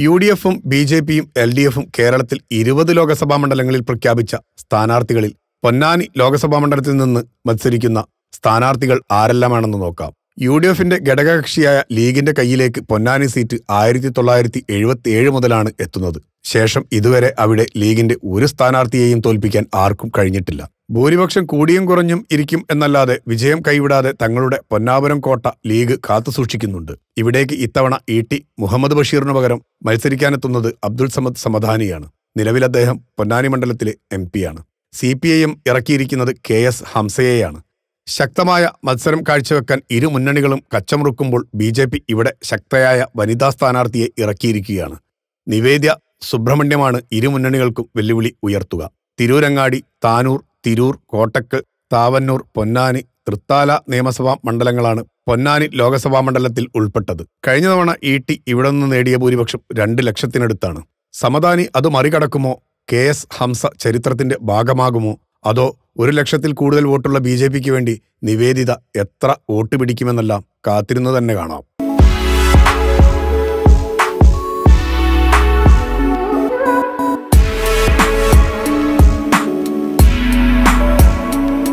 U D എഫും B J പിയും L D എഫും കേരളത്തിൽ ഇരുപത് ലോക്സഭാ മണ്ഡലങ്ങളിൽ പ്രഖ്യാപിച്ച സ്ഥാനാർത്ഥികളിൽ പൊന്നാനി ലോക്സഭാ മണ്ഡലത്തിൽ നിന്ന് മത്സരിക്കുന്ന സ്ഥാനാർത്ഥികൾ ആരെല്ലാമാണെന്ന് നോക്കാം യു ഡി എഫിന്റെ ഘടകകക്ഷിയായ ലീഗിന്റെ കയ്യിലേക്ക് പൊന്നാനി സീറ്റ് ആയിരത്തി തൊള്ളായിരത്തി ഏഴ് മുതലാണ് എത്തുന്നത് ശേഷം ഇതുവരെ അവിടെ ലീഗിന്റെ ഒരു സ്ഥാനാർത്ഥിയെയും തോൽപ്പിക്കാൻ ആർക്കും കഴിഞ്ഞിട്ടില്ല ഭൂരിപക്ഷം കൂടിയും കുറഞ്ഞും ഇരിക്കും എന്നല്ലാതെ വിജയം കൈവിടാതെ തങ്ങളുടെ പൊന്നാപുരം കോട്ട ലീഗ് കാത്തുസൂക്ഷിക്കുന്നുണ്ട് ഇവിടേക്ക് ഇത്തവണ ഇ ടി മുഹമ്മദ് ബഷീറിനു പകരം മത്സരിക്കാനെത്തുന്നത് അബ്ദുൾ സമദ് സമധാനിയാണ് നിലവിൽ അദ്ദേഹം പൊന്നാനി മണ്ഡലത്തിലെ എം പിയാണ് സി പി ഐ ഇറക്കിയിരിക്കുന്നത് കെ എസ് ഹംസയെയാണ് ശക്തമായ മത്സരം കാഴ്ചവെക്കാൻ ഇരു മുന്നണികളും കച്ചമുറുക്കുമ്പോൾ ബി ജെ പി ഇവിടെ ശക്തയായ വനിതാ സ്ഥാനാർത്ഥിയെ ഇറക്കിയിരിക്കുകയാണ് നിവേദ്യ സുബ്രഹ്മണ്യമാണ് ഇരു മുന്നണികൾക്കും വെല്ലുവിളി ഉയർത്തുക തിരൂരങ്ങാടി താനൂർ തിരൂർ കോട്ടക്കൽ താവന്നൂർ പൊന്നാനി തൃത്താല നിയമസഭാ മണ്ഡലങ്ങളാണ് പൊന്നാനി ലോകസഭാ മണ്ഡലത്തിൽ ഉൾപ്പെട്ടത് കഴിഞ്ഞ തവണ ഇ ടി ഇവിടെ നിന്ന് നേടിയ ഭൂരിപക്ഷം രണ്ട് ലക്ഷത്തിനടുത്താണ് സമദാനി അത് മറികടക്കുമോ കെ എസ് ഹംസ ചരിത്രത്തിന്റെ ഭാഗമാകുമോ അതോ ഒരു ലക്ഷത്തിൽ കൂടുതൽ വോട്ടുള്ള ബി വേണ്ടി നിവേദിത എത്ര വോട്ട് പിടിക്കുമെന്നെല്ലാം കാത്തിരുന്നു തന്നെ കാണാം